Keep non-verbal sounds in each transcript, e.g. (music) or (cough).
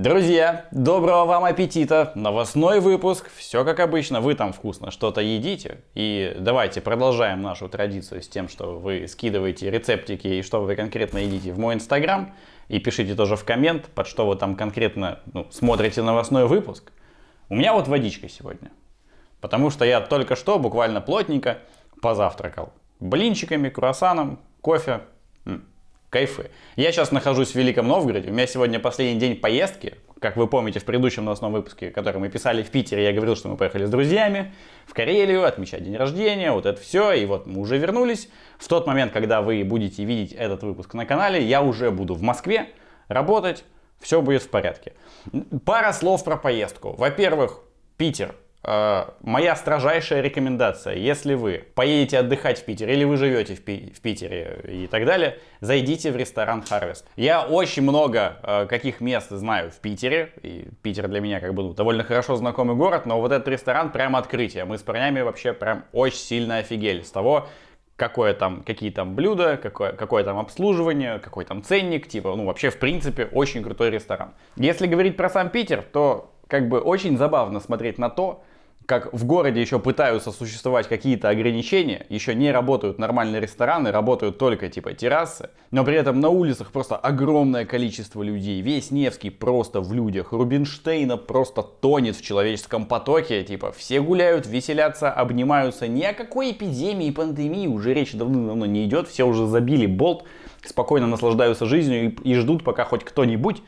Друзья, доброго вам аппетита! Новостной выпуск. Все как обычно, вы там вкусно что-то едите. И давайте продолжаем нашу традицию с тем, что вы скидываете рецептики и что вы конкретно едите в мой инстаграм. И пишите тоже в коммент, под что вы там конкретно ну, смотрите новостной выпуск. У меня вот водичка сегодня. Потому что я только что буквально плотненько позавтракал. Блинчиками, круассаном, кофе. М -м кайфы. Я сейчас нахожусь в Великом Новгороде. У меня сегодня последний день поездки. Как вы помните, в предыдущем новостном выпуске, который мы писали в Питере, я говорил, что мы поехали с друзьями в Карелию, отмечать день рождения, вот это все. И вот мы уже вернулись. В тот момент, когда вы будете видеть этот выпуск на канале, я уже буду в Москве работать. Все будет в порядке. Пара слов про поездку. Во-первых, Питер а, моя строжайшая рекомендация, если вы поедете отдыхать в Питер или вы живете в, Пи- в Питере и так далее, зайдите в ресторан Harvest. Я очень много э, каких мест знаю в Питере, и Питер для меня как бы ну, довольно хорошо знакомый город, но вот этот ресторан прям открытие. Мы с парнями вообще прям очень сильно офигели с того, какое там, какие там блюда, какое, какое там обслуживание, какой там ценник, типа, ну вообще в принципе очень крутой ресторан. Если говорить про сам Питер, то как бы очень забавно смотреть на то, как в городе еще пытаются существовать какие-то ограничения, еще не работают нормальные рестораны, работают только типа террасы, но при этом на улицах просто огромное количество людей, весь Невский просто в людях, Рубинштейна просто тонет в человеческом потоке, типа все гуляют, веселятся, обнимаются, ни о какой эпидемии пандемии уже речь давно-давно не идет, все уже забили болт, спокойно наслаждаются жизнью и, и ждут, пока хоть кто-нибудь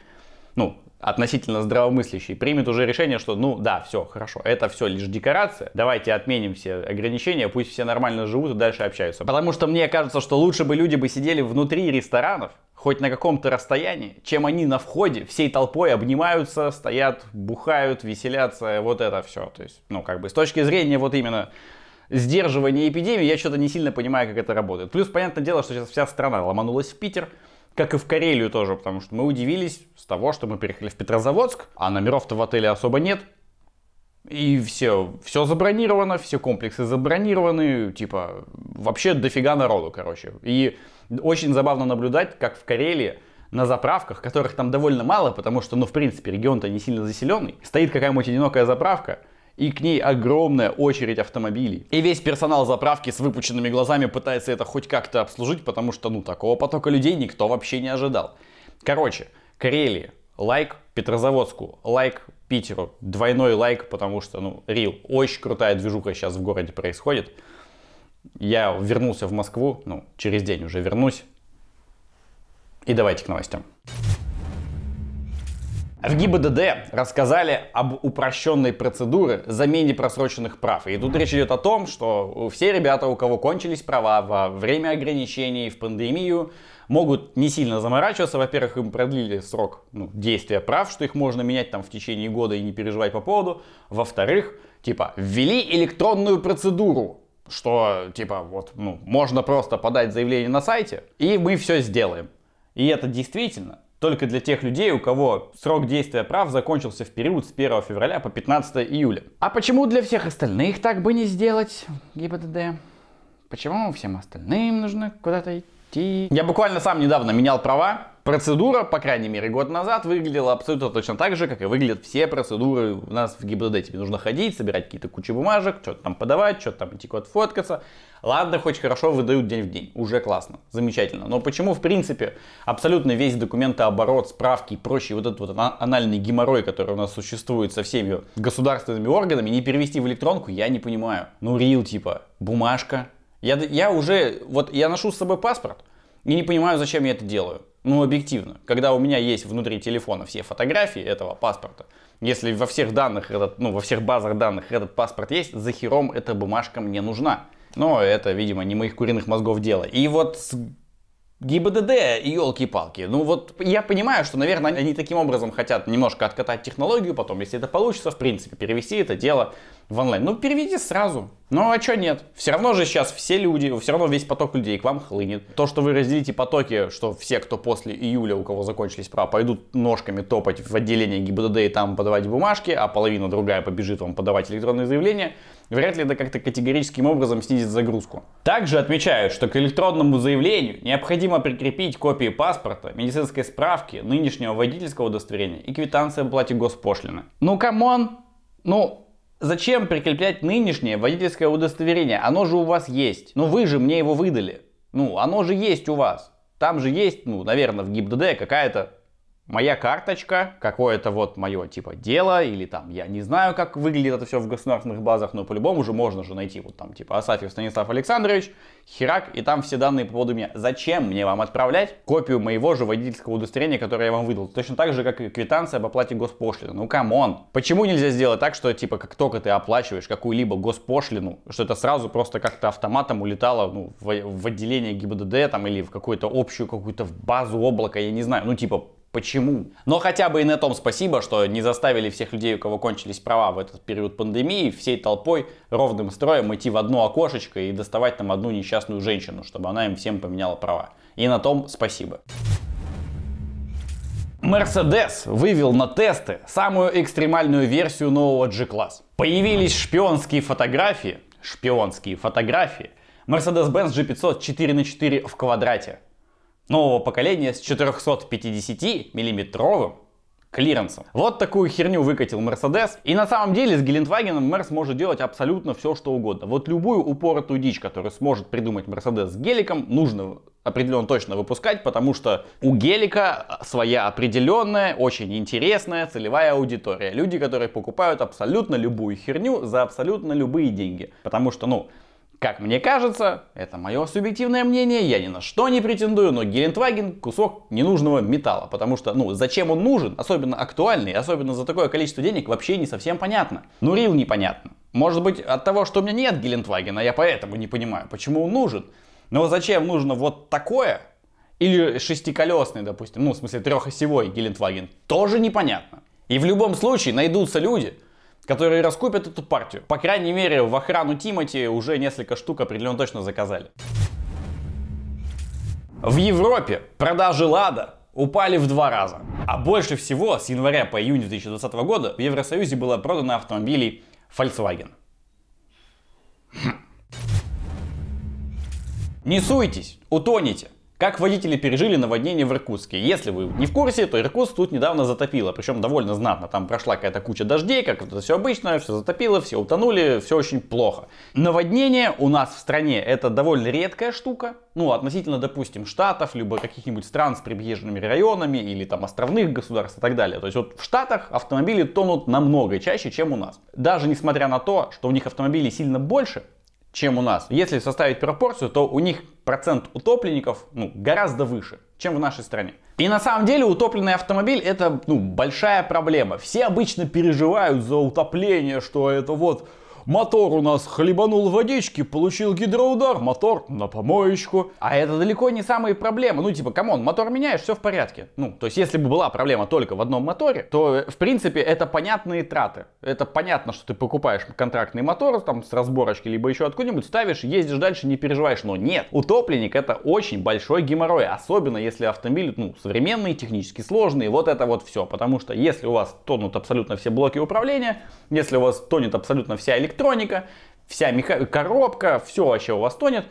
ну, относительно здравомыслящий, примет уже решение, что ну да, все, хорошо, это все лишь декорация, давайте отменим все ограничения, пусть все нормально живут и дальше общаются. Потому что мне кажется, что лучше бы люди бы сидели внутри ресторанов, хоть на каком-то расстоянии, чем они на входе всей толпой обнимаются, стоят, бухают, веселятся, вот это все. То есть, ну как бы с точки зрения вот именно сдерживания эпидемии, я что-то не сильно понимаю, как это работает. Плюс, понятное дело, что сейчас вся страна ломанулась в Питер, как и в Карелию тоже, потому что мы удивились с того, что мы переехали в Петрозаводск, а номеров-то в отеле особо нет. И все, все забронировано, все комплексы забронированы, типа, вообще дофига народу, короче. И очень забавно наблюдать, как в Карелии на заправках, которых там довольно мало, потому что, ну, в принципе, регион-то не сильно заселенный, стоит какая-нибудь одинокая заправка, и к ней огромная очередь автомобилей. И весь персонал заправки с выпученными глазами пытается это хоть как-то обслужить, потому что, ну, такого потока людей никто вообще не ожидал. Короче, Карелии, лайк Петрозаводску, лайк Питеру, двойной лайк, потому что, ну, Рил, очень крутая движуха сейчас в городе происходит. Я вернулся в Москву, ну, через день уже вернусь. И давайте к новостям. В ГИБДД рассказали об упрощенной процедуре замене просроченных прав. И тут речь идет о том, что все ребята, у кого кончились права во время ограничений в пандемию, могут не сильно заморачиваться. Во-первых, им продлили срок ну, действия прав, что их можно менять там в течение года и не переживать по поводу. Во-вторых, типа, ввели электронную процедуру что, типа, вот, ну, можно просто подать заявление на сайте, и мы все сделаем. И это действительно только для тех людей, у кого срок действия прав закончился в период с 1 февраля по 15 июля. А почему для всех остальных так бы не сделать, ГИБДД? Почему всем остальным нужно куда-то идти? Я буквально сам недавно менял права, Процедура, по крайней мере, год назад выглядела абсолютно точно так же, как и выглядят все процедуры у нас в ГИБДД. Тебе нужно ходить, собирать какие-то кучи бумажек, что-то там подавать, что-то там идти куда-то фоткаться. Ладно, хоть хорошо выдают день в день, уже классно, замечательно. Но почему, в принципе, абсолютно весь документооборот, справки и прочий вот этот вот анальный геморрой, который у нас существует со всеми государственными органами, не перевести в электронку, я не понимаю. Ну, рил типа, бумажка. Я, я уже, вот я ношу с собой паспорт и не понимаю, зачем я это делаю. Ну, объективно. Когда у меня есть внутри телефона все фотографии этого паспорта, если во всех данных этот, ну, во всех базах данных этот паспорт есть, за хером эта бумажка мне нужна. Но это, видимо, не моих куриных мозгов дело. И вот с ГИБДД, елки-палки. Ну вот я понимаю, что, наверное, они таким образом хотят немножко откатать технологию, потом, если это получится, в принципе, перевести это дело в онлайн. Ну, переведи сразу. Ну, а что нет? Все равно же сейчас все люди, все равно весь поток людей к вам хлынет. То, что вы разделите потоки, что все, кто после июля, у кого закончились права, пойдут ножками топать в отделение ГИБДД и там подавать бумажки, а половина другая побежит вам подавать электронные заявления, вряд ли это как-то категорическим образом снизит загрузку. Также отмечают, что к электронному заявлению необходимо прикрепить копии паспорта, медицинской справки, нынешнего водительского удостоверения и квитанции об оплате госпошлины. Ну, камон! Ну, Зачем прикреплять нынешнее водительское удостоверение? Оно же у вас есть. Но ну, вы же мне его выдали. Ну, оно же есть у вас. Там же есть, ну, наверное, в ГИБДД какая-то моя карточка, какое-то вот мое типа дело, или там я не знаю, как выглядит это все в государственных базах, но по-любому же можно же найти вот там типа Асафьев Станислав Александрович, херак, и там все данные по поводу меня. Зачем мне вам отправлять копию моего же водительского удостоверения, которое я вам выдал? Точно так же, как и квитанция об оплате госпошлины. Ну камон. Почему нельзя сделать так, что типа как только ты оплачиваешь какую-либо госпошлину, что это сразу просто как-то автоматом улетало ну, в, в отделение ГИБДД там или в какую-то общую какую-то базу облака, я не знаю, ну типа Почему? Но хотя бы и на том спасибо, что не заставили всех людей, у кого кончились права в этот период пандемии, всей толпой ровным строем идти в одно окошечко и доставать там одну несчастную женщину, чтобы она им всем поменяла права. И на том спасибо. Мерседес вывел на тесты самую экстремальную версию нового G-класс. Появились шпионские фотографии, шпионские фотографии Mercedes-Benz G500 4 на 4 в квадрате нового поколения с 450 миллиметровым клиренсом. Вот такую херню выкатил Mercedes. И на самом деле с Гелендвагеном Мерс может делать абсолютно все, что угодно. Вот любую упоротую дичь, которую сможет придумать Mercedes с геликом, нужно определенно точно выпускать, потому что у гелика своя определенная, очень интересная целевая аудитория. Люди, которые покупают абсолютно любую херню за абсолютно любые деньги. Потому что, ну, как мне кажется, это мое субъективное мнение, я ни на что не претендую, но Гелендваген кусок ненужного металла, потому что, ну, зачем он нужен, особенно актуальный, особенно за такое количество денег, вообще не совсем понятно. Ну, Рил непонятно. Может быть, от того, что у меня нет Гелендвагена, я поэтому не понимаю, почему он нужен. Но зачем нужно вот такое? Или шестиколесный, допустим, ну, в смысле, трехосевой Гелендваген, тоже непонятно. И в любом случае найдутся люди, которые раскупят эту партию. По крайней мере, в охрану Тимати уже несколько штук определенно точно заказали. В Европе продажи Лада упали в два раза. А больше всего с января по июнь 2020 года в Евросоюзе было продано автомобилей Volkswagen. Хм. Не суйтесь, утонете. Как водители пережили наводнение в Иркутске? Если вы не в курсе, то Иркутск тут недавно затопило, причем довольно знатно. Там прошла какая-то куча дождей, как это все обычно, все затопило, все утонули, все очень плохо. Наводнение у нас в стране это довольно редкая штука, ну, относительно, допустим, штатов, либо каких-нибудь стран с прибрежными районами или там островных государств и так далее. То есть вот в Штатах автомобили тонут намного чаще, чем у нас. Даже несмотря на то, что у них автомобилей сильно больше, чем у нас. Если составить пропорцию, то у них процент утопленников ну, гораздо выше, чем в нашей стране. И на самом деле утопленный автомобиль это ну, большая проблема. Все обычно переживают за утопление, что это вот Мотор у нас хлебанул водички, получил гидроудар, мотор на помоечку. А это далеко не самые проблемы. Ну, типа, камон, мотор меняешь, все в порядке. Ну, то есть, если бы была проблема только в одном моторе, то, э, в принципе, это понятные траты. Это понятно, что ты покупаешь контрактный мотор, там, с разборочки, либо еще откуда-нибудь, ставишь, ездишь дальше, не переживаешь. Но нет, утопленник это очень большой геморрой, особенно если автомобиль, ну, современный, технически сложный, вот это вот все. Потому что, если у вас тонут абсолютно все блоки управления, если у вас тонет абсолютно вся электроника, электроника, вся меха... коробка, все вообще у вас тонет,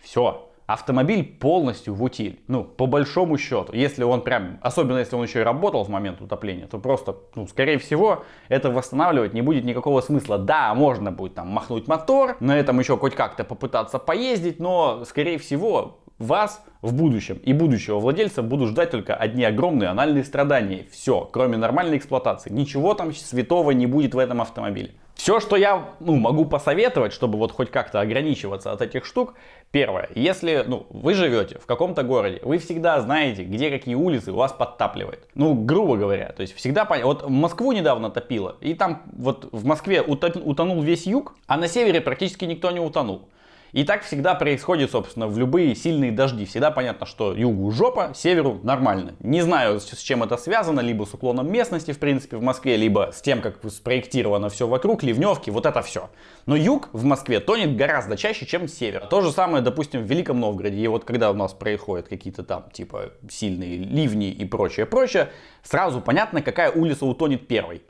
все. Автомобиль полностью в утиль, ну, по большому счету. Если он прям, особенно если он еще и работал в момент утопления, то просто, ну, скорее всего, это восстанавливать не будет никакого смысла. Да, можно будет там махнуть мотор, на этом еще хоть как-то попытаться поездить, но, скорее всего, вас в будущем и будущего владельца будут ждать только одни огромные анальные страдания. Все, кроме нормальной эксплуатации. Ничего там святого не будет в этом автомобиле. Все, что я ну, могу посоветовать, чтобы вот хоть как-то ограничиваться от этих штук, первое, если ну, вы живете в каком-то городе, вы всегда знаете, где какие улицы у вас подтапливает. Ну, грубо говоря, то есть всегда понятно. Вот Москву недавно топило, и там вот в Москве утонул весь юг, а на севере практически никто не утонул. И так всегда происходит, собственно, в любые сильные дожди. Всегда понятно, что югу жопа, северу нормально. Не знаю, с чем это связано, либо с уклоном местности, в принципе, в Москве, либо с тем, как спроектировано все вокруг, ливневки, вот это все. Но юг в Москве тонет гораздо чаще, чем север. То же самое, допустим, в Великом Новгороде. И вот когда у нас происходят какие-то там, типа, сильные ливни и прочее, прочее, сразу понятно, какая улица утонет первой.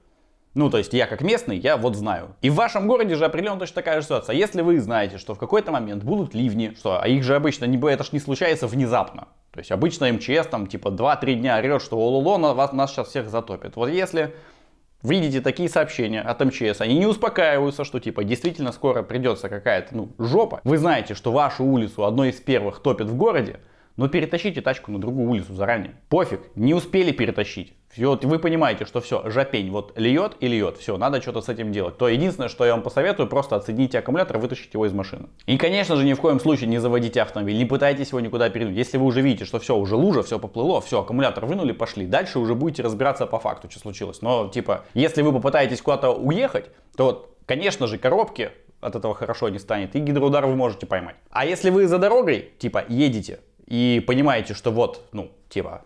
Ну, то есть я как местный, я вот знаю. И в вашем городе же определенно точно такая же ситуация. А если вы знаете, что в какой-то момент будут ливни, что, а их же обычно, не, это ж не случается внезапно. То есть обычно МЧС там типа 2-3 дня орет, что ололо, на вас, нас сейчас всех затопит. Вот если видите такие сообщения от МЧС, они не успокаиваются, что типа действительно скоро придется какая-то ну жопа. Вы знаете, что вашу улицу одной из первых топит в городе, но перетащите тачку на другую улицу заранее. Пофиг, не успели перетащить. Все, вы понимаете, что все, жопень вот льет и льет, все, надо что-то с этим делать. То единственное, что я вам посоветую, просто отсоедините аккумулятор, вытащите его из машины. И, конечно же, ни в коем случае не заводите автомобиль, не пытайтесь его никуда перенуть. Если вы уже видите, что все, уже лужа, все поплыло, все, аккумулятор вынули, пошли. Дальше уже будете разбираться по факту, что случилось. Но, типа, если вы попытаетесь куда-то уехать, то, конечно же, коробки от этого хорошо не станет, и гидроудар вы можете поймать. А если вы за дорогой, типа, едете, и понимаете, что вот, ну, типа,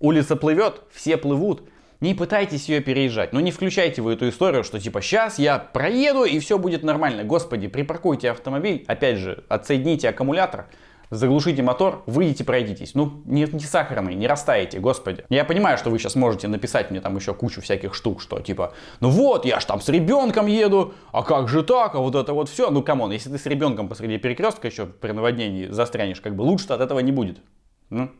улица плывет, все плывут, не пытайтесь ее переезжать. Ну не включайте вы эту историю, что типа сейчас я проеду и все будет нормально. Господи, припаркуйте автомобиль, опять же, отсоедините аккумулятор, заглушите мотор, выйдите, пройдитесь. Ну, не, не сахарный, не растаете, господи. Я понимаю, что вы сейчас можете написать мне там еще кучу всяких штук, что типа, ну вот, я ж там с ребенком еду, а как же так, а вот это вот все. Ну, камон, если ты с ребенком посреди перекрестка еще при наводнении застрянешь, как бы лучше от этого не будет. Ну?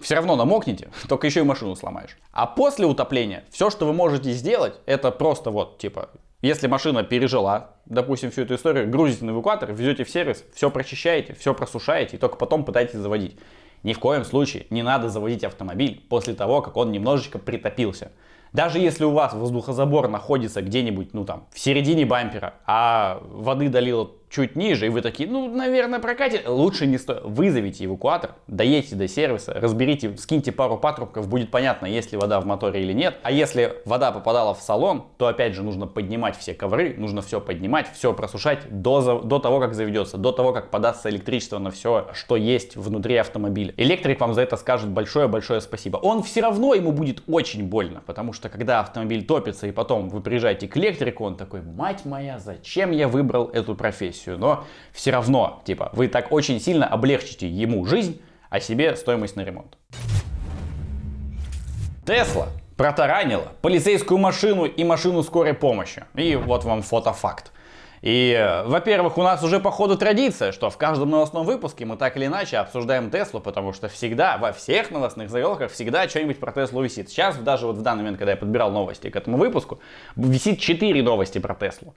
Все равно намокните, (laughs) только еще и машину сломаешь. А после утопления все, что вы можете сделать, это просто вот, типа, если машина пережила, допустим, всю эту историю, грузите на эвакуатор, везете в сервис, все прочищаете, все просушаете и только потом пытаетесь заводить. Ни в коем случае не надо заводить автомобиль после того, как он немножечко притопился. Даже если у вас воздухозабор находится где-нибудь, ну там, в середине бампера, а воды долило чуть ниже, и вы такие, ну, наверное, прокатит. Лучше не стоит. Вызовите эвакуатор, доедьте до сервиса, разберите, скиньте пару патрубков, будет понятно, есть ли вода в моторе или нет. А если вода попадала в салон, то опять же нужно поднимать все ковры, нужно все поднимать, все просушать до, до того, как заведется, до того, как подастся электричество на все, что есть внутри автомобиля. Электрик вам за это скажет большое-большое спасибо. Он все равно ему будет очень больно, потому что когда автомобиль топится и потом вы приезжаете к электрику, он такой, мать моя, зачем я выбрал эту профессию? профессию, но все равно, типа, вы так очень сильно облегчите ему жизнь, а себе стоимость на ремонт. Тесла протаранила полицейскую машину и машину скорой помощи. И вот вам фотофакт. И, э, во-первых, у нас уже по ходу традиция, что в каждом новостном выпуске мы так или иначе обсуждаем Теслу, потому что всегда, во всех новостных заголовках всегда что-нибудь про Теслу висит. Сейчас, даже вот в данный момент, когда я подбирал новости к этому выпуску, висит 4 новости про Теслу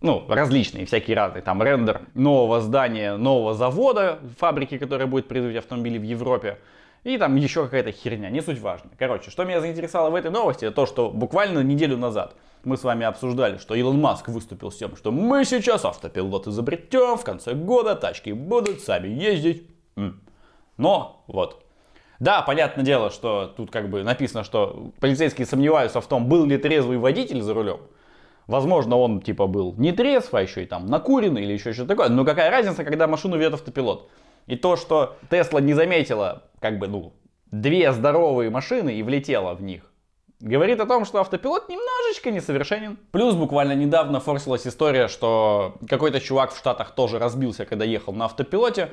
ну, различные, всякие разные, там, рендер нового здания, нового завода, фабрики, которая будет производить автомобили в Европе, и там еще какая-то херня, не суть важно. Короче, что меня заинтересовало в этой новости, это то, что буквально неделю назад мы с вами обсуждали, что Илон Маск выступил с тем, что мы сейчас автопилот изобретем, в конце года тачки будут сами ездить. Но, вот, да, понятное дело, что тут как бы написано, что полицейские сомневаются в том, был ли трезвый водитель за рулем. Возможно, он типа был не трезв, а еще и там накуренный или еще что-то такое. Но какая разница, когда машину ведет автопилот? И то, что Тесла не заметила, как бы, ну, две здоровые машины и влетела в них, говорит о том, что автопилот немножечко несовершенен. Плюс буквально недавно форсилась история, что какой-то чувак в Штатах тоже разбился, когда ехал на автопилоте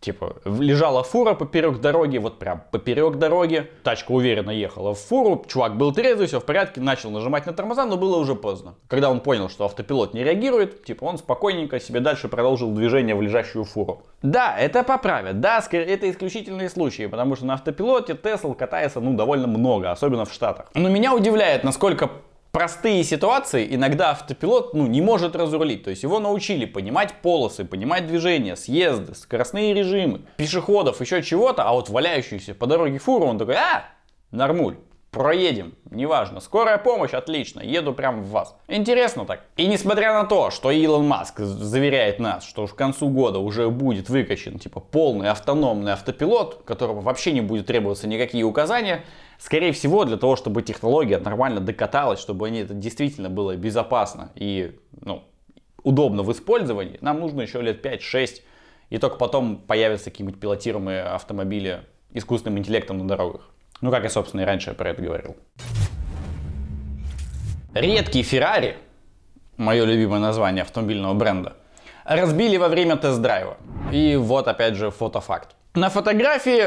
типа, лежала фура поперек дороги, вот прям поперек дороги. Тачка уверенно ехала в фуру, чувак был трезвый, все в порядке, начал нажимать на тормоза, но было уже поздно. Когда он понял, что автопилот не реагирует, типа, он спокойненько себе дальше продолжил движение в лежащую фуру. Да, это поправят, да, это исключительные случаи, потому что на автопилоте Тесл катается, ну, довольно много, особенно в Штатах. Но меня удивляет, насколько простые ситуации иногда автопилот ну, не может разрулить. То есть его научили понимать полосы, понимать движения, съезды, скоростные режимы, пешеходов, еще чего-то. А вот валяющийся по дороге фуру, он такой, а, нормуль проедем, неважно. Скорая помощь, отлично, еду прямо в вас. Интересно так. И несмотря на то, что Илон Маск заверяет нас, что уж к концу года уже будет выкачен типа полный автономный автопилот, которому вообще не будет требоваться никакие указания, скорее всего для того, чтобы технология нормально докаталась, чтобы они это действительно было безопасно и ну, удобно в использовании, нам нужно еще лет 5-6, и только потом появятся какие-нибудь пилотируемые автомобили искусственным интеллектом на дорогах. Ну, как я, собственно, и раньше про это говорил. Редкий Феррари, мое любимое название автомобильного бренда, разбили во время тест-драйва. И вот опять же фотофакт. На фотографии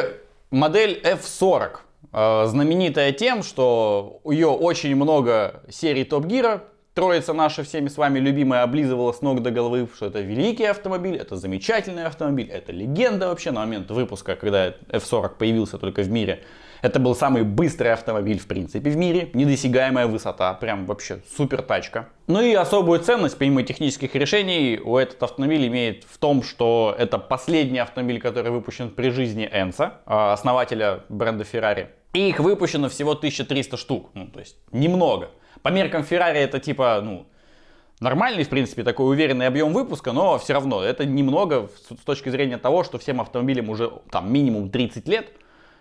модель F40, э, знаменитая тем, что у ее очень много серий Топ Гира. Троица наша всеми с вами любимая облизывала с ног до головы, что это великий автомобиль, это замечательный автомобиль, это легенда вообще на момент выпуска, когда F40 появился только в мире. Это был самый быстрый автомобиль в принципе в мире, недосягаемая высота, прям вообще супер тачка. Ну и особую ценность, помимо технических решений, у этот автомобиль имеет в том, что это последний автомобиль, который выпущен при жизни Энса, а, основателя бренда Ferrari. И их выпущено всего 1300 штук, ну то есть немного. По меркам Ferrari это типа, ну, нормальный, в принципе, такой уверенный объем выпуска, но все равно это немного с точки зрения того, что всем автомобилям уже там минимум 30 лет,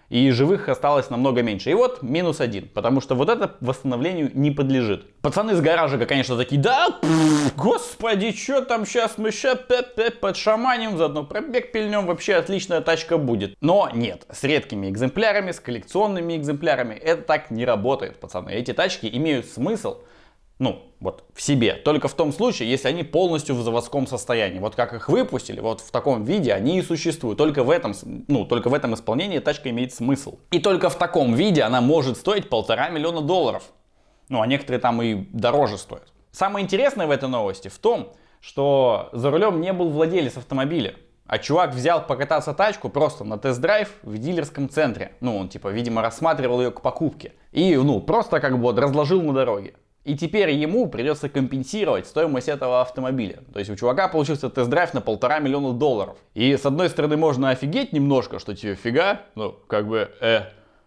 и живых осталось намного меньше. И вот минус один, потому что вот это восстановлению не подлежит. Пацаны из гаража конечно, такие, да, пфф, господи, что там сейчас, мы сейчас подшаманим, заодно пробег пильнем, вообще отличная тачка будет. Но нет, с редкими экземплярами, с коллекционными экземплярами это так не работает, пацаны. Эти тачки имеют смысл ну, вот в себе. Только в том случае, если они полностью в заводском состоянии. Вот как их выпустили, вот в таком виде они и существуют. Только в этом, ну, только в этом исполнении тачка имеет смысл. И только в таком виде она может стоить полтора миллиона долларов. Ну, а некоторые там и дороже стоят. Самое интересное в этой новости в том, что за рулем не был владелец автомобиля. А чувак взял покататься тачку просто на тест-драйв в дилерском центре. Ну, он типа, видимо, рассматривал ее к покупке. И, ну, просто как бы вот разложил на дороге. И теперь ему придется компенсировать стоимость этого автомобиля. То есть у чувака получился тест-драйв на полтора миллиона долларов. И с одной стороны можно офигеть немножко, что тебе фига, ну как бы, э,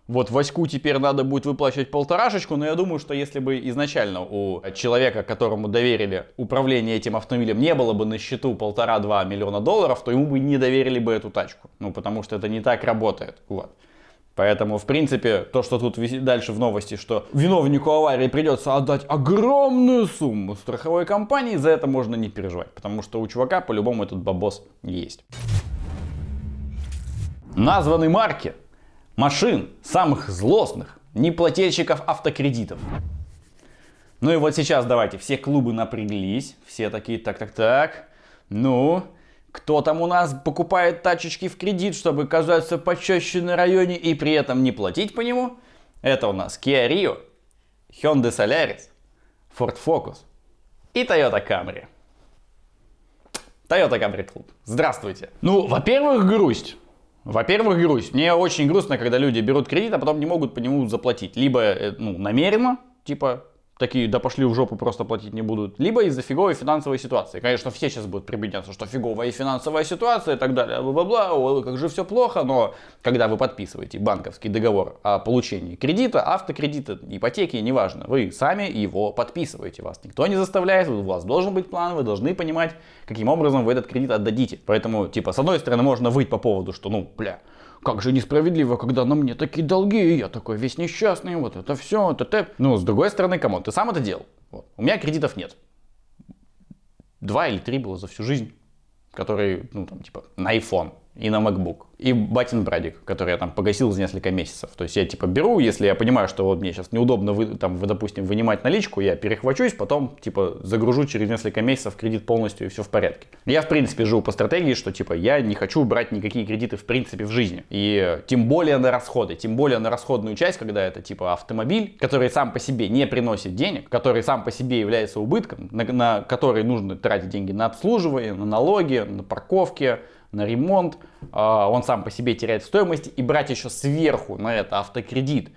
вот Ваську теперь надо будет выплачивать полторашечку, но я думаю, что если бы изначально у человека, которому доверили управление этим автомобилем, не было бы на счету полтора-два миллиона долларов, то ему бы не доверили бы эту тачку. Ну, потому что это не так работает. Вот. Поэтому, в принципе, то, что тут дальше в новости, что виновнику аварии придется отдать огромную сумму страховой компании, за это можно не переживать, потому что у чувака по-любому этот бабос есть. Названы марки машин самых злостных неплательщиков автокредитов. Ну и вот сейчас давайте, все клубы напряглись, все такие так-так-так, ну, кто там у нас покупает тачечки в кредит, чтобы казаться почаще на районе и при этом не платить по нему? Это у нас Kia Rio, Hyundai Solaris, Ford Focus и Toyota Camry. Toyota Camry Club. Здравствуйте. Ну, во-первых, грусть. Во-первых, грусть. Мне очень грустно, когда люди берут кредит, а потом не могут по нему заплатить. Либо э, ну, намеренно, типа, такие, да пошли в жопу, просто платить не будут. Либо из-за фиговой финансовой ситуации. Конечно, все сейчас будут прибедняться, что фиговая финансовая ситуация и так далее, бла-бла-бла, как же все плохо, но когда вы подписываете банковский договор о получении кредита, автокредита, ипотеки, неважно, вы сами его подписываете, вас никто не заставляет, у вас должен быть план, вы должны понимать, каким образом вы этот кредит отдадите. Поэтому, типа, с одной стороны, можно выйти по поводу, что, ну, бля, как же несправедливо, когда на мне такие долги, и я такой весь несчастный, вот это все, это ты. Ну, с другой стороны, кому ты сам это делал? Вот. У меня кредитов нет. Два или три было за всю жизнь, которые, ну, там, типа, на iPhone и на MacBook. И батин брадик, который я там погасил за несколько месяцев. То есть я типа беру, если я понимаю, что вот мне сейчас неудобно, вы, там, вы, допустим, вынимать наличку, я перехвачусь, потом типа загружу через несколько месяцев кредит полностью и все в порядке. Я в принципе живу по стратегии, что типа я не хочу брать никакие кредиты в принципе в жизни. И э, тем более на расходы, тем более на расходную часть, когда это типа автомобиль, который сам по себе не приносит денег, который сам по себе является убытком, на, на который нужно тратить деньги на обслуживание, на налоги, на парковки, на ремонт, а, он сам по себе теряет стоимость, и брать еще сверху на это автокредит,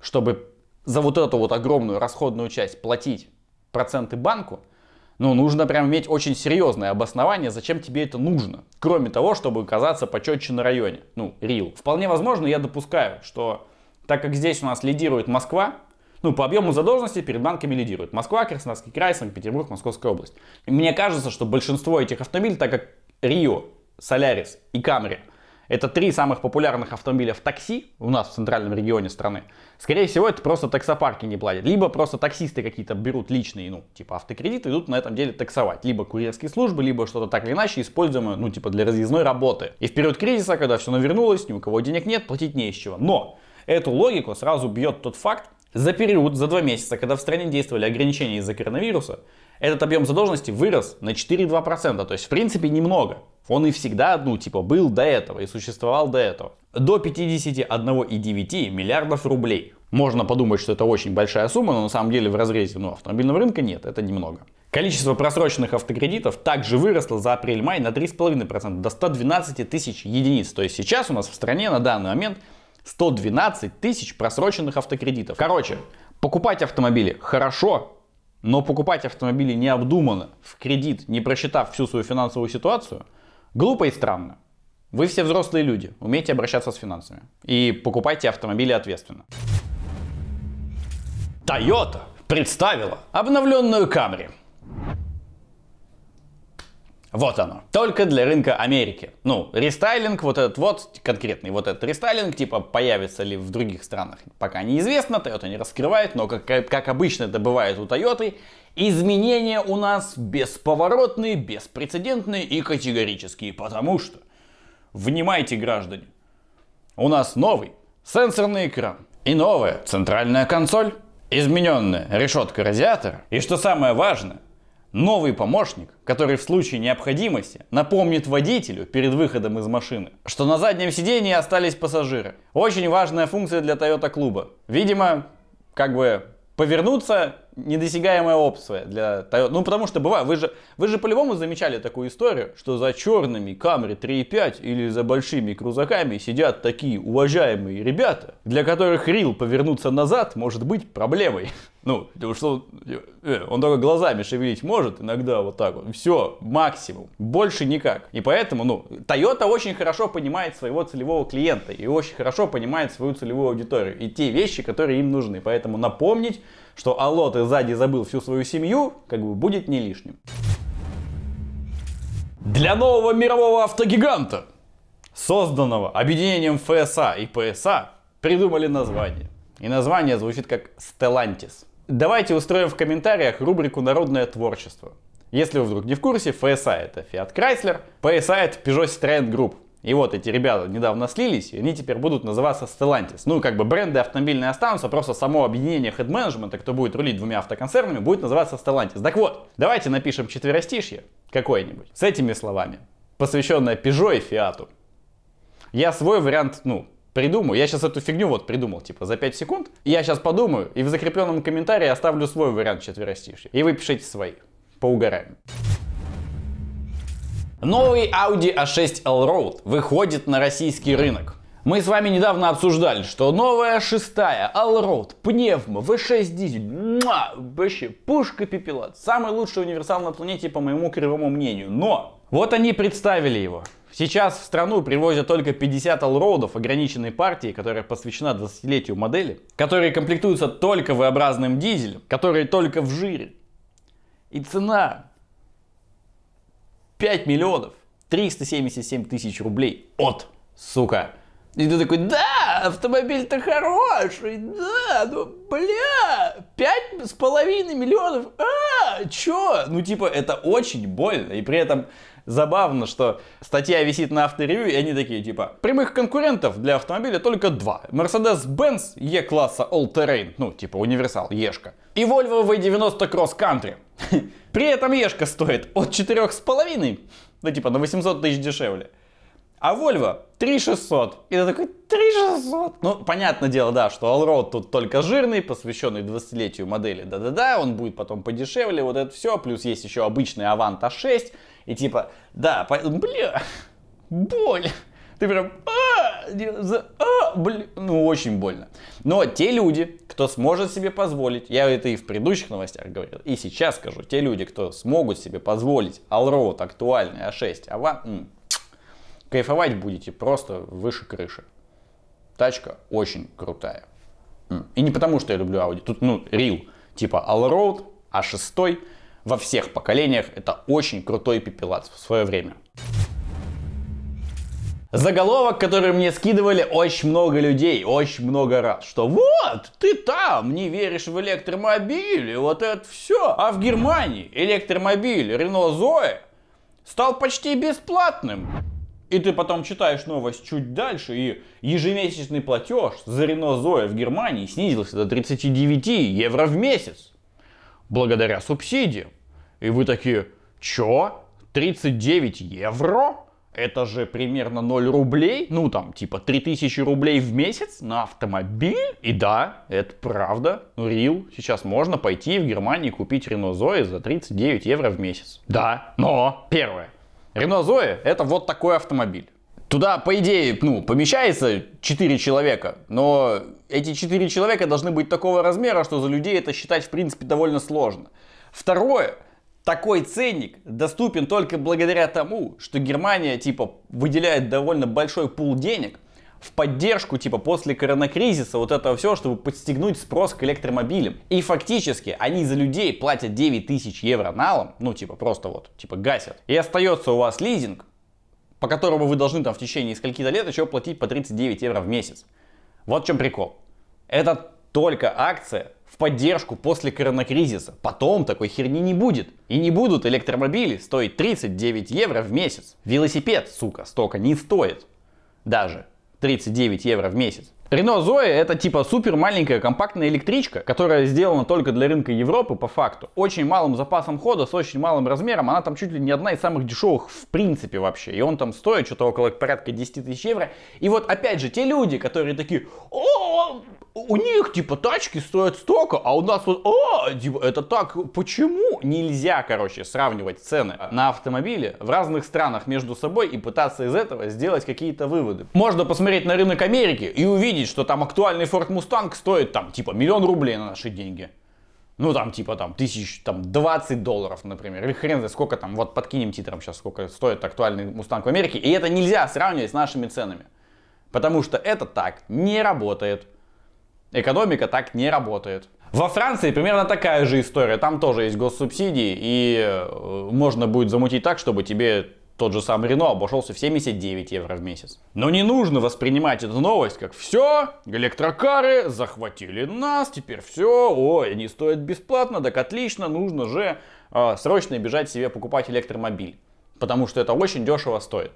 чтобы за вот эту вот огромную расходную часть платить проценты банку, ну, нужно прям иметь очень серьезное обоснование, зачем тебе это нужно. Кроме того, чтобы оказаться почетче на районе. Ну, Рил. Вполне возможно, я допускаю, что так как здесь у нас лидирует Москва, ну, по объему задолженности перед банками лидирует Москва, Краснодарский край, Санкт-Петербург, Московская область. И мне кажется, что большинство этих автомобилей, так как Рио Солярис и Камри – это три самых популярных автомобиля в такси у нас в центральном регионе страны. Скорее всего, это просто таксопарки не платят. Либо просто таксисты какие-то берут личные, ну, типа автокредиты, идут на этом деле таксовать. Либо курьерские службы, либо что-то так или иначе используемое, ну, типа для разъездной работы. И в период кризиса, когда все навернулось, ни у кого денег нет, платить не из чего. Но Эту логику сразу бьет тот факт, за период, за два месяца, когда в стране действовали ограничения из-за коронавируса, этот объем задолженности вырос на 4,2%, то есть в принципе немного. Он и всегда, ну типа, был до этого и существовал до этого. До 51,9 миллиардов рублей. Можно подумать, что это очень большая сумма, но на самом деле в разрезе ну, автомобильного рынка нет, это немного. Количество просроченных автокредитов также выросло за апрель-май на 3,5% до 112 тысяч единиц. То есть сейчас у нас в стране на данный момент 112 тысяч просроченных автокредитов. Короче, покупать автомобили хорошо, но покупать автомобили необдуманно, в кредит, не просчитав всю свою финансовую ситуацию, глупо и странно. Вы все взрослые люди, умейте обращаться с финансами и покупайте автомобили ответственно. Toyota представила обновленную Camry – вот оно. Только для рынка Америки. Ну, рестайлинг вот этот вот, конкретный вот этот рестайлинг, типа появится ли в других странах, пока неизвестно, Toyota не раскрывает, но как, как обычно это бывает у Toyota, изменения у нас бесповоротные, беспрецедентные и категорические, потому что, внимайте, граждане, у нас новый сенсорный экран и новая центральная консоль, измененная решетка радиатора, и что самое важное, Новый помощник, который в случае необходимости напомнит водителю перед выходом из машины, что на заднем сидении остались пассажиры. Очень важная функция для Toyota клуба. Видимо, как бы повернуться недосягаемая опция для Toyota. Ну, потому что бывает, вы же, вы же по-любому замечали такую историю, что за черными Camry 3.5 или за большими крузаками сидят такие уважаемые ребята, для которых рил повернуться назад может быть проблемой. Ну, типа, что э, он только глазами шевелить может, иногда вот так вот. Все, максимум. Больше никак. И поэтому, ну, Toyota очень хорошо понимает своего целевого клиента и очень хорошо понимает свою целевую аудиторию и те вещи, которые им нужны. Поэтому напомнить, что алло, ты сзади забыл всю свою семью, как бы будет не лишним. Для нового мирового автогиганта, созданного объединением ФСА и ПСА, придумали название. И название звучит как Stellantis. Давайте устроим в комментариях рубрику «Народное творчество». Если вы вдруг не в курсе, FSA а это Fiat Chrysler, PSA это Peugeot Citroën Group. И вот эти ребята недавно слились, и они теперь будут называться Stellantis. Ну, как бы бренды автомобильные останутся, просто само объединение Head Management, кто будет рулить двумя автоконцернами, будет называться Stellantis. Так вот, давайте напишем четверостишье какое-нибудь с этими словами, посвященное Peugeot и Fiat. Я свой вариант, ну, придумаю. Я сейчас эту фигню вот придумал, типа, за 5 секунд. я сейчас подумаю, и в закрепленном комментарии оставлю свой вариант четверостишья. И вы пишите свои. Поугараем. Новый Audi A6 Allroad выходит на российский рынок. Мы с вами недавно обсуждали, что новая шестая Allroad, пневма, V6 дизель, муа, вообще пушка пепелат, самый лучший универсал на планете по моему кривому мнению. Но вот они представили его. Сейчас в страну привозят только 50 алроудов ограниченной партии, которая посвящена 20-летию модели, которые комплектуются только V-образным дизелем, которые только в жире. И цена 5 миллионов 377 тысяч рублей от, сука. И ты такой, да, автомобиль-то хороший, да, ну, бля, пять с половиной миллионов, а, чё? Ну, типа, это очень больно, и при этом забавно, что статья висит на авторевью, и они такие, типа, прямых конкурентов для автомобиля только два. Mercedes-Benz E-класса All-Terrain, ну, типа универсал, Ешка. И Volvo V90 Cross Country. (laughs) При этом Ешка стоит от 4,5, ну, типа, на 800 тысяч дешевле. А Volvo 3600. И ты такой, 3600? Ну, понятное дело, да, что Allroad тут только жирный, посвященный 20-летию модели. Да-да-да, он будет потом подешевле, вот это все. Плюс есть еще обычный Avant A6, и типа, да, по... бля, боль. Ты прям, а, за, а, бля, ну очень больно. Но те люди, кто сможет себе позволить, я это и в предыдущих новостях говорил, и сейчас скажу, те люди, кто смогут себе позволить Allroad актуальный А6, а вам кайфовать будете просто выше крыши. Тачка очень крутая. И не потому, что я люблю Audi, тут, ну, рил, типа Allroad, А6, во всех поколениях. Это очень крутой пепелац в свое время. Заголовок, который мне скидывали очень много людей, очень много раз, что вот, ты там, не веришь в электромобили, вот это все. А в Германии электромобиль Рено Зоя стал почти бесплатным. И ты потом читаешь новость чуть дальше, и ежемесячный платеж за Рено Зоя в Германии снизился до 39 евро в месяц благодаря субсидиям. И вы такие, чё? 39 евро? Это же примерно 0 рублей, ну там типа 3000 рублей в месяц на автомобиль. И да, это правда, ну, Рил, сейчас можно пойти в Германии купить Рено Зои за 39 евро в месяц. Да, но первое, Рено Зои это вот такой автомобиль. Туда, по идее, ну, помещается 4 человека, но эти 4 человека должны быть такого размера, что за людей это считать, в принципе, довольно сложно. Второе, такой ценник доступен только благодаря тому, что Германия, типа, выделяет довольно большой пул денег в поддержку, типа, после коронакризиса, вот этого все, чтобы подстегнуть спрос к электромобилям. И фактически они за людей платят 9 тысяч евро налом, ну, типа, просто вот, типа, гасят. И остается у вас лизинг, по которому вы должны там в течение скольки лет еще платить по 39 евро в месяц. Вот в чем прикол. Это только акция в поддержку после коронакризиса. Потом такой херни не будет. И не будут электромобили стоить 39 евро в месяц. Велосипед, сука, столько не стоит. Даже 39 евро в месяц. Рено Зои это типа супер маленькая компактная электричка, которая сделана только для рынка Европы по факту. Очень малым запасом хода, с очень малым размером, она там чуть ли не одна из самых дешевых в принципе вообще. И он там стоит что-то около порядка 10 тысяч евро. И вот опять же, те люди, которые такие, о, у них, типа, тачки стоят столько, а у нас вот, о, типа, это так, почему? Нельзя, короче, сравнивать цены на автомобили в разных странах между собой и пытаться из этого сделать какие-то выводы. Можно посмотреть на рынок Америки и увидеть, что там актуальный Ford Mustang стоит, там, типа, миллион рублей на наши деньги. Ну, там, типа, там, тысяч, там, 20 долларов, например. Или хрен знает, сколько там, вот подкинем титром сейчас, сколько стоит актуальный Мустанг в Америке. И это нельзя сравнивать с нашими ценами. Потому что это так не работает. Экономика так не работает. Во Франции примерно такая же история. Там тоже есть госсубсидии, и э, можно будет замутить так, чтобы тебе тот же сам Рено обошелся в 79 евро в месяц. Но не нужно воспринимать эту новость как все, электрокары захватили нас, теперь все, ой, они стоят бесплатно, так отлично, нужно же э, срочно бежать себе покупать электромобиль, потому что это очень дешево стоит.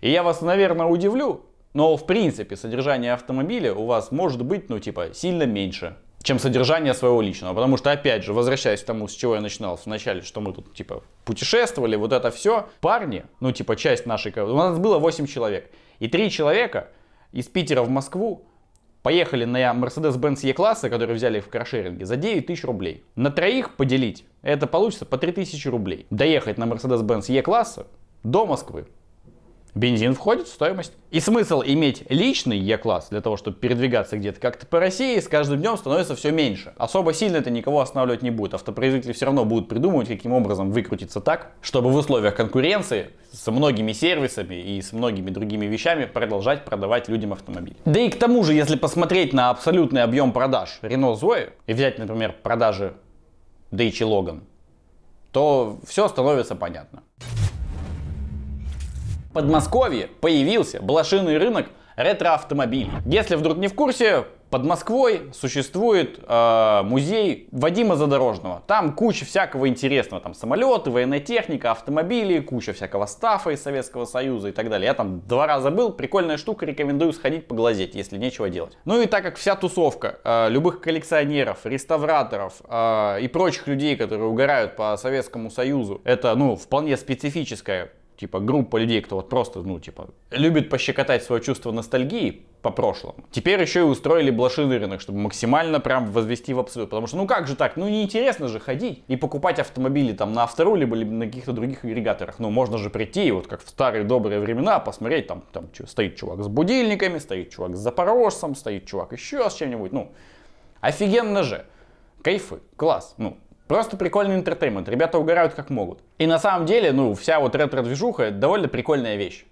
И я вас, наверное, удивлю, но в принципе содержание автомобиля у вас может быть, ну типа, сильно меньше чем содержание своего личного. Потому что, опять же, возвращаясь к тому, с чего я начинал в начале, что мы тут, типа, путешествовали, вот это все. Парни, ну, типа, часть нашей... У нас было 8 человек. И 3 человека из Питера в Москву поехали на Mercedes-Benz E-класса, который взяли в каршеринге, за 9 тысяч рублей. На троих поделить, это получится по 3 тысячи рублей. Доехать на Mercedes-Benz E-класса до Москвы Бензин входит в стоимость. И смысл иметь личный Е-класс для того, чтобы передвигаться где-то как-то по России, с каждым днем становится все меньше. Особо сильно это никого останавливать не будет. Автопроизводители все равно будут придумывать, каким образом выкрутиться так, чтобы в условиях конкуренции с многими сервисами и с многими другими вещами продолжать продавать людям автомобили. Да и к тому же, если посмотреть на абсолютный объем продаж Renault Zoe и взять, например, продажи Dacia Logan, то все становится понятно. Подмосковье появился блошиный рынок ретро-автомобилей. Если вдруг не в курсе, под Москвой существует э, музей Вадима Задорожного. Там куча всякого интересного. Там самолеты, военная техника, автомобили, куча всякого стафа из Советского Союза и так далее. Я там два раза был. Прикольная штука, рекомендую сходить поглазеть, если нечего делать. Ну и так как вся тусовка э, любых коллекционеров, реставраторов э, и прочих людей, которые угорают по Советскому Союзу, это ну вполне специфическая типа, группа людей, кто вот просто, ну, типа, любит пощекотать свое чувство ностальгии по прошлому. Теперь еще и устроили блошиный рынок, чтобы максимально прям возвести в абсолют. Потому что, ну как же так, ну неинтересно же ходить и покупать автомобили там на автору, либо, либо на каких-то других агрегаторах. Ну, можно же прийти, вот как в старые добрые времена, посмотреть, там, там стоит чувак с будильниками, стоит чувак с запорожцем, стоит чувак еще с чем-нибудь, ну, офигенно же. Кайфы, класс, ну, Просто прикольный интертеймент. Ребята угорают как могут. И на самом деле, ну, вся вот ретро-движуха довольно прикольная вещь.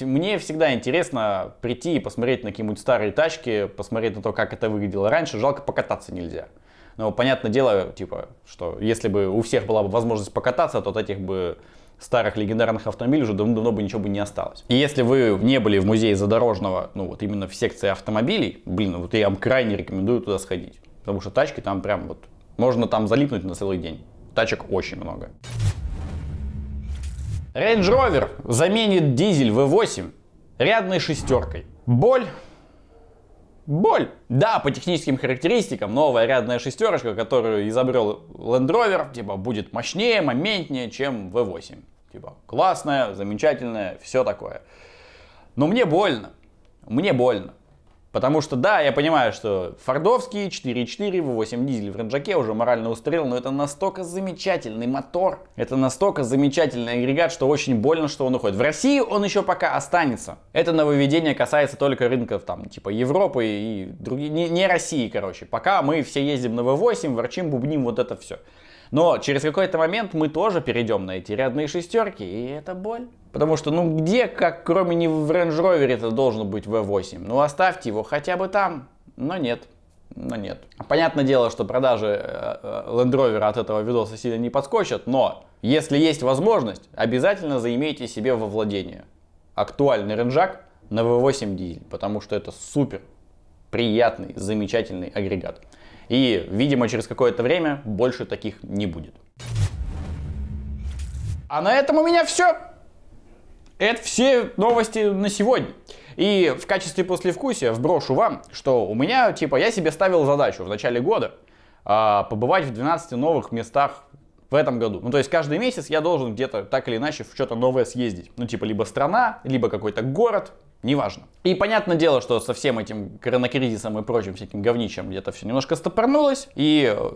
Мне всегда интересно прийти и посмотреть на какие-нибудь старые тачки, посмотреть на то, как это выглядело раньше. Жалко, покататься нельзя. Но понятное дело, типа, что если бы у всех была бы возможность покататься, то от этих бы старых легендарных автомобилей уже давно-давно бы ничего бы не осталось. И если вы не были в музее задорожного, ну вот именно в секции автомобилей, блин, вот я вам крайне рекомендую туда сходить. Потому что тачки там прям вот можно там залипнуть на целый день. Тачек очень много. Range Rover заменит дизель V8 рядной шестеркой. Боль? Боль! Да, по техническим характеристикам новая рядная шестерочка, которую изобрел Land Rover, типа будет мощнее, моментнее, чем V8. Типа классная, замечательная, все такое. Но мне больно. Мне больно. Потому что, да, я понимаю, что фордовский 4.4 V8 дизель в Ренджаке уже морально устарел, но это настолько замечательный мотор, это настолько замечательный агрегат, что очень больно, что он уходит. В России он еще пока останется. Это нововведение касается только рынков там типа Европы и другие, не, не России, короче. Пока мы все ездим на V8, ворчим, бубним вот это все. Но через какой-то момент мы тоже перейдем на эти рядные шестерки, и это боль. Потому что, ну где, как кроме не в Range Rover это должно быть V8? Ну оставьте его хотя бы там, но нет. Но нет. Понятное дело, что продажи э, э, Land Rover от этого видоса сильно не подскочат, но если есть возможность, обязательно заимейте себе во владение актуальный ренжак на V8 дизель, потому что это супер приятный, замечательный агрегат. И, видимо, через какое-то время больше таких не будет. А на этом у меня все. Это все новости на сегодня. И в качестве послевкусия вброшу вам, что у меня, типа, я себе ставил задачу в начале года э, побывать в 12 новых местах в этом году. Ну, то есть каждый месяц я должен где-то так или иначе в что-то новое съездить. Ну, типа, либо страна, либо какой-то город, неважно. И понятное дело, что со всем этим коронакризисом и прочим всяким говничем где-то все немножко стопорнулось, и э,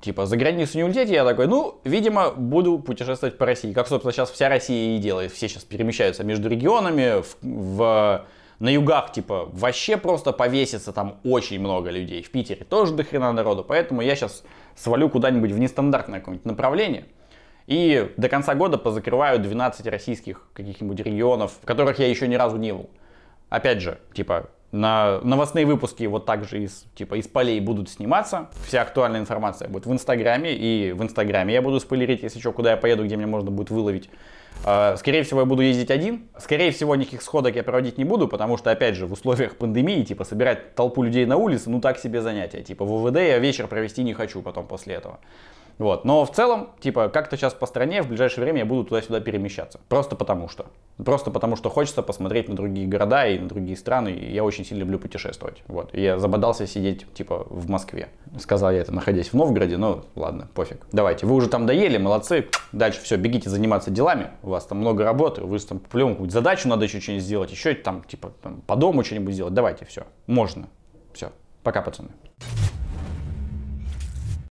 типа за границу не улететь, я такой, ну, видимо, буду путешествовать по России, как, собственно, сейчас вся Россия и делает, все сейчас перемещаются между регионами, в, в на югах, типа, вообще просто повесится там очень много людей. В Питере тоже до хрена народу, поэтому я сейчас свалю куда-нибудь в нестандартное какое-нибудь направление. И до конца года позакрываю 12 российских каких-нибудь регионов, в которых я еще ни разу не был. Опять же, типа, на новостные выпуски вот так же из, типа, из полей будут сниматься. Вся актуальная информация будет в Инстаграме, и в Инстаграме я буду спойлерить, если что, куда я поеду, где мне можно будет выловить. А, скорее всего, я буду ездить один. Скорее всего, никаких сходок я проводить не буду, потому что, опять же, в условиях пандемии, типа, собирать толпу людей на улице, ну так себе занятие. Типа, в ВВД я вечер провести не хочу потом после этого. Вот. Но в целом, типа, как-то сейчас по стране, в ближайшее время я буду туда-сюда перемещаться. Просто потому что. Просто потому что хочется посмотреть на другие города и на другие страны. И я очень сильно люблю путешествовать. Вот. И я забодался сидеть, типа, в Москве. Сказал я это, находясь в Новгороде, но ладно, пофиг. Давайте, вы уже там доели, молодцы. Дальше все, бегите заниматься делами. У вас там много работы, вы там плюм, задачу надо еще что-нибудь сделать, еще там, типа, там, по дому что-нибудь сделать. Давайте, все, можно. Все, пока, пацаны.